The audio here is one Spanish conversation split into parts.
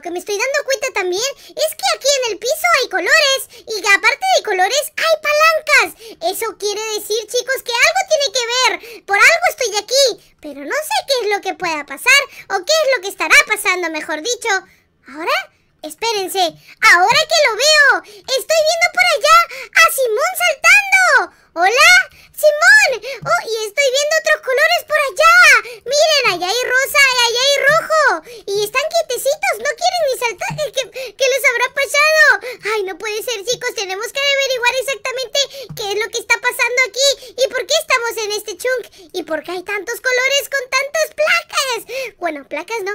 lo que me estoy dando cuenta también es que aquí en el piso hay colores y aparte de colores hay palancas. Eso quiere decir, chicos, que algo tiene que ver. Por algo estoy aquí, pero no sé qué es lo que pueda pasar o qué es lo que estará pasando, mejor dicho. Ahora Espérense, ahora que lo veo, estoy viendo por allá a Simón saltando. ¡Hola! ¡Simón! ¡Oh! Y estoy viendo otros colores por allá. Miren, allá hay rosa y allá hay rojo. Y están quietecitos, no quieren ni saltar. ¿Qué, ¿Qué, les habrá pasado? Ay, no puede ser, chicos. Tenemos que averiguar exactamente qué es lo que está pasando aquí y por qué estamos en este chunk y por qué hay tantos colores con tantas placas. Bueno, placas no,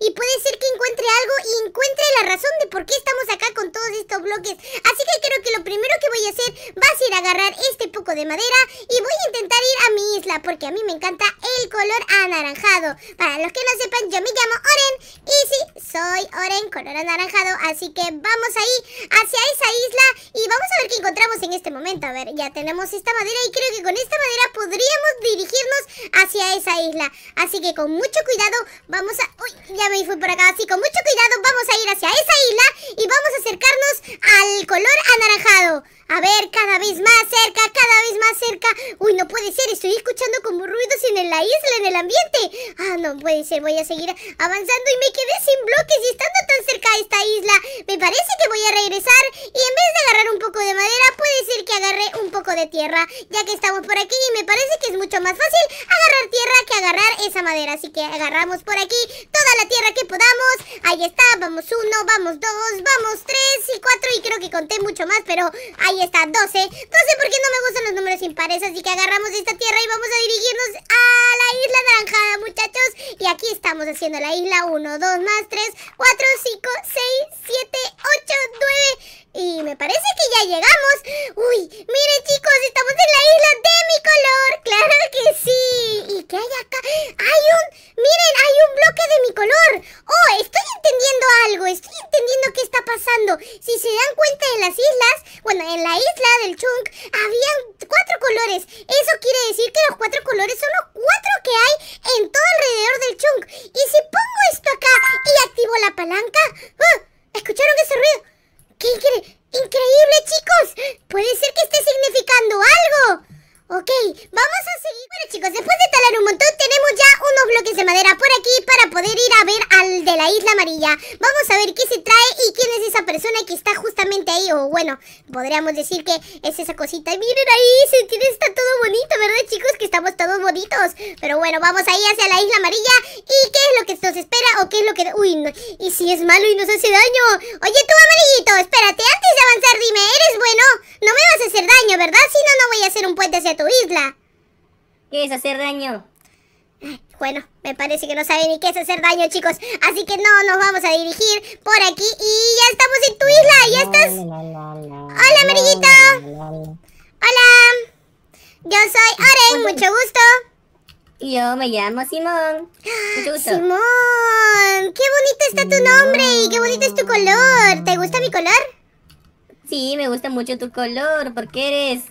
y puede ser que encuentre algo y encuentre la razón de por qué estamos acá con todos estos bloques. Así que creo que lo primero que voy a hacer va a ser agarrar este poco de madera y voy a intentar ir a mi isla porque a mí me encanta el color anaranjado. Para los que no sepan, yo me llamo Oren y sí, soy Oren color anaranjado, así que vamos ahí hacia esa isla y vamos a ver qué encontramos en este momento. A ver, ya tenemos esta madera y creo que con esta madera podríamos dirigirnos hacia esa isla. Así que con mucho cuidado vamos a ya me fui por acá. Así, con mucho cuidado vamos a ir hacia esa isla y vamos a acercarnos al color anaranjado. A ver, cada vez más cerca, cada vez más cerca. Uy, no puede ser, estoy escuchando como ruidos en la isla, en el ambiente. Ah, no puede ser, voy a seguir avanzando y me quedé sin bloques y estando tan cerca de esta isla. Me parece que voy a regresar y en vez de agarrar un poco de madera, agarré un poco de tierra, ya que estamos por aquí y me parece que es mucho más fácil agarrar tierra que agarrar esa madera. Así que agarramos por aquí toda la tierra que podamos. Ahí está, vamos uno, vamos dos, vamos tres y cuatro y creo que conté mucho más, pero ahí está, doce. Doce porque no me gustan los números impares, así que agarramos esta tierra y vamos a dirigirnos a la isla naranja, muchachos. Y aquí estamos haciendo la isla 1, 2 más 3, 4, 5, 6, 7, 8, 9, y me parece que ya llegamos. Uy, miren chicos, estamos en la isla de mi color. Claro que sí. ¿Y qué hay acá? Hay un... Miren, hay un bloque de mi color. Oh, estoy entendiendo algo. Estoy entendiendo qué está pasando. Si se dan cuenta en las islas, bueno, en la isla del Chunk, había cuatro colores. Eso quiere decir que los cuatro colores son los cuatro que hay en todo alrededor del Chunk. Y si pongo esto acá y activo la palanca... ¡ah! ¿Escucharon ese ruido? ¡Qué incre increíble, chicos! ¡Puede ser que esté significando algo! Ok, vamos a seguir. Bueno chicos, después de talar un montón tenemos ya unos bloques de madera por aquí para poder ir a ver al de la isla amarilla. Vamos a ver qué se trae y quién es esa persona que está justamente ahí. O bueno, podríamos decir que es esa cosita. Miren ahí, se tiene, está todo bonito, ¿verdad chicos? Que estamos todos bonitos. Pero bueno, vamos ahí hacia la isla amarilla. ¿Y qué es lo que nos espera o qué es lo que... Uy, y si es malo y nos hace daño. Oye tú amarillito, espérate, antes de avanzar dime, ¿eres bueno? No me vas a hacer daño, ¿verdad? Si no, no voy a hacer un puente hacia tu isla. ¿Qué es hacer daño? Bueno, me parece que no sabe ni qué es hacer daño, chicos. Así que no, nos vamos a dirigir por aquí y ya estamos en tu isla. y estás? Hola, amiguito! Hola. Yo soy Oren, mucho gusto. Yo me llamo Simón. Mucho gusto. Simón, qué bonito está tu nombre y qué bonito es tu color. ¿Te gusta mi color? Sí, me gusta mucho tu color porque eres...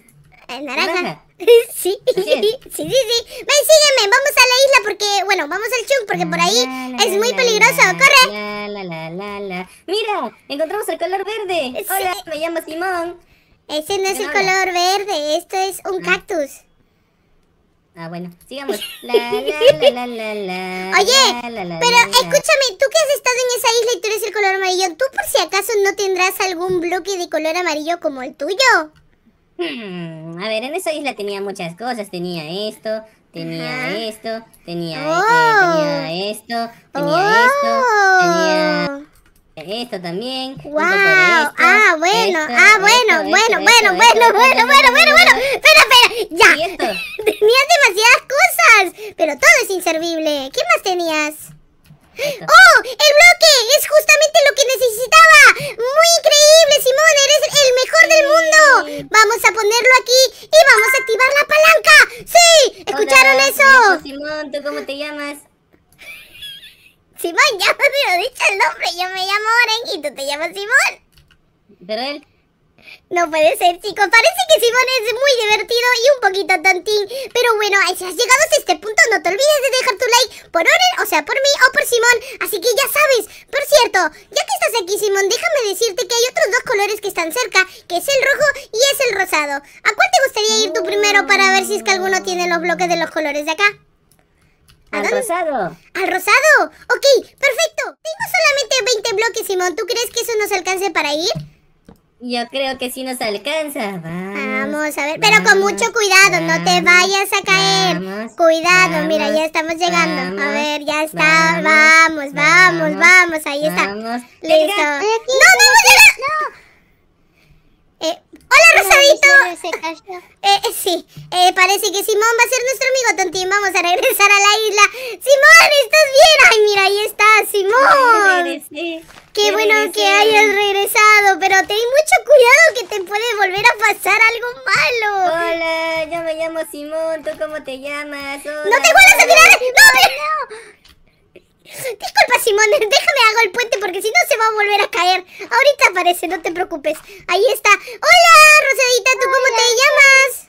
Eh, naranja. Sí, sí, sí, sí. Ven, sígueme, vamos a la isla porque, bueno, vamos al Chunk porque por ahí es muy peligroso. ¡Corre! Mira, encontramos el color verde. Hola, me llamo Simón. Ese no es el color verde, esto es un cactus. Ah, bueno, sigamos. La, Oye, pero escúchame, tú que has estado en esa isla y tú eres el color amarillo, ¿tú por si acaso no tendrás algún bloque de color amarillo como el tuyo? Hmm, a ver, en esa isla tenía muchas cosas. Tenía esto, tenía esto, tenía, esto, eh, tenía oh. esto, tenía esto, tenía... Esto también. Wow. ah, bueno, ah, bueno, bueno, bueno, bueno, bueno, bueno, bueno, bueno, Espera, espera. Ya. Tenías demasiadas cosas. Pero todo es inservible. ¿Qué más tenías? ¡Oh! ¡El bloque! ¡Es justamente lo que necesitaba! ¡Muy increíble! increíble, Simón. Eres el mejor del mundo. Vamos a ponerlo aquí y vamos a activar la palanca. ¡Sí! ¿Escucharon eso? Simón, ¿tú cómo te llamas? Simón, ya me lo dicho el nombre. Yo me llamo Oren y tú te llamas Simón. Pero él no puede ser, chicos. Parece que Simón es muy divertido y un poquito tontín. Pero bueno, si has llegado a este punto, no te olvides de dejar tu like por Oren, o sea, por mí o por Simón. Así que ya sabes. Por cierto, ya que estás aquí, Simón, déjame decirte que hay otros dos colores que están cerca, que es el rojo y es el rosado. ¿A cuál te gustaría ir tú primero para ver si es que alguno tiene los bloques de los colores de acá? Al rosado. ¿Al rosado? Ok, perfecto. Tengo solamente 20 bloques, Simón. ¿Tú crees que eso nos alcance para ir? Yo creo que sí nos alcanza. Vamos, a ver, pero con mucho cuidado, no te vayas a caer. cuidado, mira, ya estamos llegando. a ver, ya está. Vamos, vamos, vamos, ahí está. Listo. no, no, no, no. Eh, eh, sí, eh, parece que Simón va a ser nuestro amigo Tontín. Vamos a regresar a la isla. Simón, ¿estás bien? Ay, mira, ahí está, Simón. Qué bueno que hayas regresado, pero ten mucho cuidado que te puede volver a pasar algo malo. Hola, yo me llamo Simón, ¿tú cómo te llamas? ¡No te vuelvas a mirar! ¡No, no! Disculpa, Simón, déjame hago el puente porque si no se va a volver a caer. Ahorita aparece, no te preocupes. Ahí está. Hola, Rosadita, ¿tú cómo te llamas?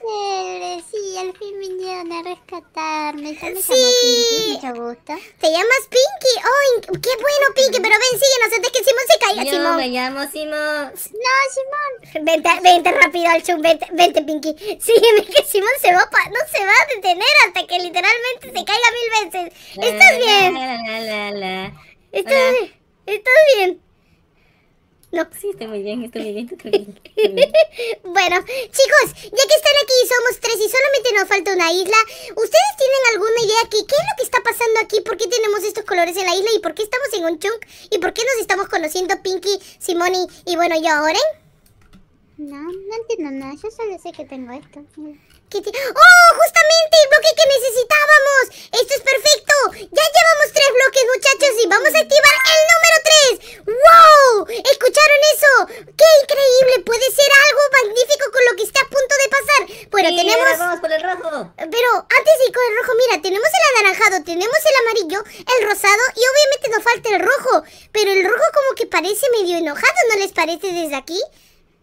sí, al fin vinieron a rescatarme. sí. Pinky, ¿Te llamas Pinky? ¡Oh, qué bueno, Pinky! Pero ven, síguenos antes que Simón se caiga, No, Simón. me llamo Simón. No, Simón. Vente, vente rápido, chum, vente, vente, Pinky. Sígueme que Simón se va no se va a detener hasta que literalmente se caiga mil veces. ¿Estás bien? ¿Estás, bien? ¿Estás bien? No. Sí, muy bien, estoy muy bien, bien. bueno, chicos, ya que están aquí, somos tres y solamente nos falta una isla. ¿Ustedes tienen alguna idea de qué es lo que está pasando aquí? ¿Por qué tenemos estos colores en la isla? ¿Y por qué estamos en un chunk? ¿Y por qué nos estamos conociendo Pinky, Simone y, bueno, yo, ahora No, no entiendo nada. Yo solo sé que tengo esto. ¡Oh! Justamente el bloque que necesitábamos. Esto es perfecto. Ya llevamos tres bloques, muchachos, y vamos a activar el número tres. ¡Wow! ¿Escucharon eso? ¡Qué increíble! Puede ser algo magnífico con lo que está a punto de pasar. Bueno, tenemos... el rojo. Pero antes de ir con el rojo, mira, tenemos el anaranjado, tenemos el amarillo, el rosado y obviamente nos falta el rojo. Pero el rojo como que parece medio enojado, ¿no les parece desde aquí?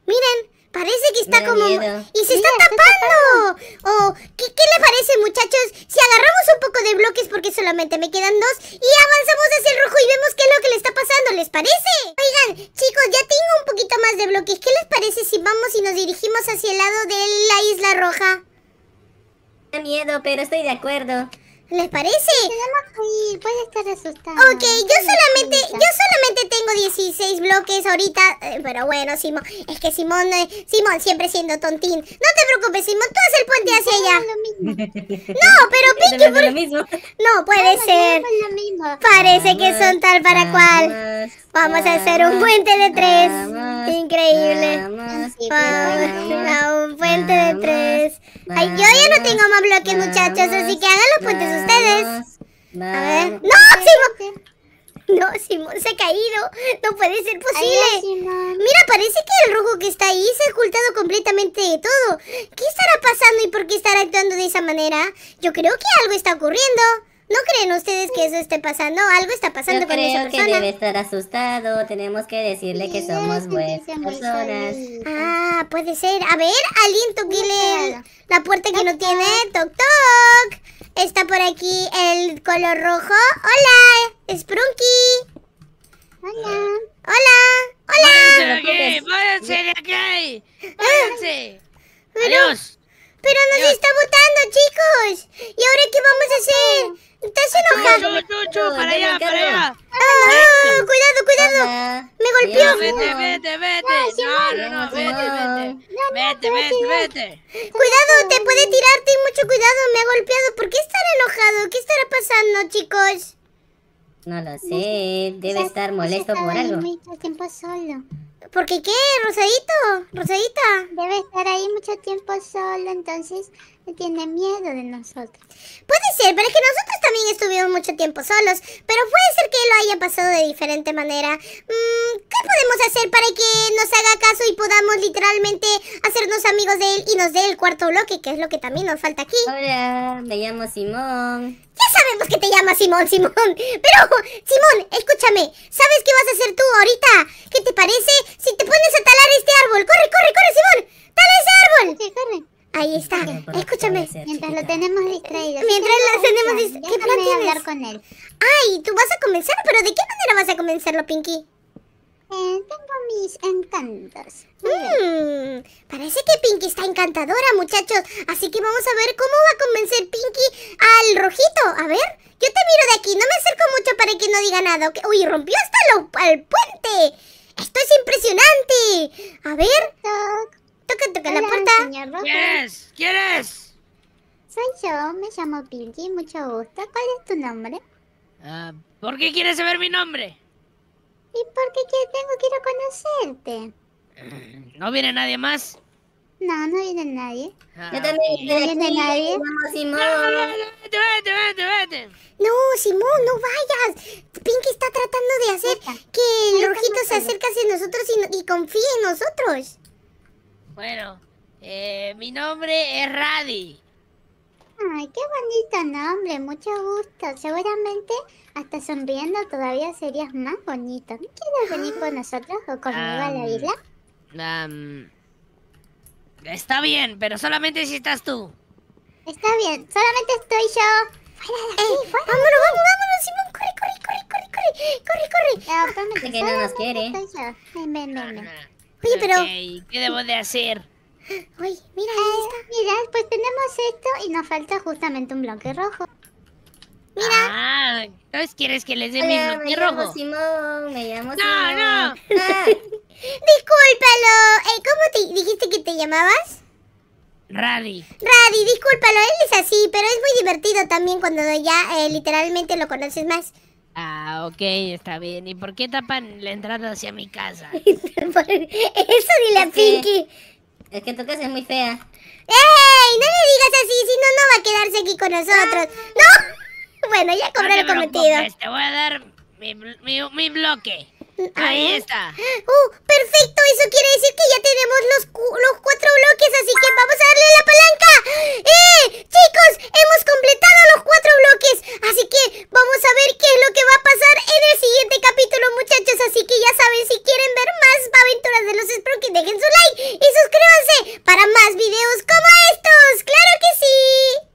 Miren, Parece que está como... ¡Y se está tapando! Oh, ¿qué, ¿qué, le parece, muchachos? Si agarramos un poco de bloques porque solamente me quedan dos y avanzamos hacia el rojo y vemos qué es lo que le está pasando, ¿les parece? Oigan, chicos, ya tengo un poquito más de bloques. ¿Qué les parece si vamos y nos dirigimos hacia el lado de la isla roja? Da miedo, pero estoy de acuerdo. ¿Les parece? Sí, puede estar Ok, yo solamente, yo solamente tengo 16 bloques ahorita. Eh, pero bueno, Simón, es que Simón, eh, Simón siempre siendo tontín. No te preocupes, Simón, tú haces el puente hacia allá. No, pero Pinky, No puede ser. Parece que son tal para cual. Vamos a hacer un puente de tres. Increíble. Vamos a un puente de tres. Ay, yo ya no tengo más bloques, muchachos, así que hagan los puentes ustedes. A ver. ¡No, Simón! No, Simón se ha caído. No puede ser posible. Mira, parece que el rojo que está ahí se ha ocultado completamente de todo. ¿Qué estará pasando y por qué estará actuando de esa manera? Yo creo que algo está ocurriendo. ¿No creen ustedes que eso esté pasando? Algo está pasando con creo que debe estar asustado. Tenemos que decirle que somos buenas personas. Ah, puede ser. A ver, alguien toquile la puerta que no tiene. Toc, toc. Está por aquí el color rojo. Hola, Sprunky. Hola. Hola. Hola. Váyanse aquí, váyanse de aquí. Váyanse. Adiós. Pero nos está votando, chicos. ¿Y ahora qué vamos a hacer? Estás enojado. Chu, chu, chu, para allá, para allá. Ah, cuidado, cuidado. Me golpeó. Vete, vete, vete. No, no, vete, vete. Vete, vete, vete. Cuidado, te puede tirarte y mucho cuidado. Me ha golpeado. ¿Por qué estará enojado? ¿Qué estará pasando, chicos? No lo sé. Debe estar molesto por algo. Mucho tiempo solo. ¿Por qué, qué, Rosadito, Rosadita. Debe estar ahí mucho tiempo solo, entonces no tiene miedo de nosotros. Puede ser, pero es que nosotros también estuvimos mucho tiempo solos. Pero puede ser que lo haya pasado de diferente manera. Mm, ¿Qué podemos hacer para que nos haga caso y podamos literalmente hacer de él y nos dé el cuarto bloque, que es lo que también nos falta aquí. Hola, me llamo Simón. Ya sabemos que te llamas Simón, Simón. Pero, Simón, escúchame, ¿sabes qué vas a hacer tú ahorita? ¿Qué te parece si te pones a talar este árbol? ¡Corre, corre, corre, Simón! ¡Tala ese árbol! Sí, corre. Ahí está, escúchame. Mientras lo tenemos distraído. Mientras lo tenemos ¿Qué plan tienes? Ay, tú vas a comenzar, pero ¿de qué manera vas a comenzarlo, Pinky? Eh, tengo mis encantos. Mm, parece que Pinky está encantadora, muchachos. Así que vamos a ver cómo va a convencer Pinky al rojito. A ver, yo te miro de aquí. No me acerco mucho para que no diga nada. Uy, rompió hasta lo, al puente. Esto es impresionante. A ver. Toca, toca la puerta. ¿Quieres? ¿Quieres? Soy yo, me llamo Pinky, mucho gusto. ¿Cuál es tu nombre? Ah, ¿Por qué quieres saber mi nombre? ¿Y por qué tengo que ir a conocerte? Eh, ¿No viene nadie más? No, no viene nadie. Ah, yo también no viene nadie. No, Simón. No, Simón, no vayas. Pinky está tratando de hacer que el rojito se acerque hacia nosotros y, y, confíe en nosotros. Bueno, eh, mi nombre es Radi. Ay, qué bonito nombre, mucho gusto. Seguramente hasta sonriendo todavía serías más bonito. quieres venir con nosotros o conmigo a la isla? está bien, pero solamente si estás tú. Está bien, solamente estoy yo. Fuera de aquí, Vámonos, vámonos, vámonos, Simón. Corre, corre, corre, corre, corre, corre, corre. No, que no nos quiere. Estoy yo. Ven, ven, ven. Ah, pero... ¿Qué debo de hacer? uy mira eh, Mira, pues tenemos esto y nos falta justamente un bloque rojo. Mira. Ah, entonces quieres que les dé mi bloque rojo. Simón, me llamo no, Simón. No, ah. Discúlpalo. Eh, ¿Cómo te dijiste que te llamabas? Radi. Radi, discúlpalo, él es así, pero es muy divertido también cuando ya eh, literalmente lo conoces más. Ah, ok, está bien. ¿Y por qué tapan la entrada hacia mi casa? Eso dile a Pinky. Es que tu casa es muy fea. ¡Ey! No le digas así, si no, no va a quedarse aquí con nosotros. Ah. ¡No! Bueno, ya compré el cometido. Te voy a dar mi, mi bloque. Ahí está. Uh, perfecto, eso quiere decir que ya tenemos los, los cuatro bloques, así que vamos a darle la palanca. ¡Eh! Chicos, hemos completado los cuatro bloques, así que vamos a ver qué es lo que va a pasar en el siguiente capítulo, muchachos. Así que ya saben, si quieren ver más aventuras de los Sprockets, dejen su like y suscríbanse para más videos como estos. ¡Claro que sí!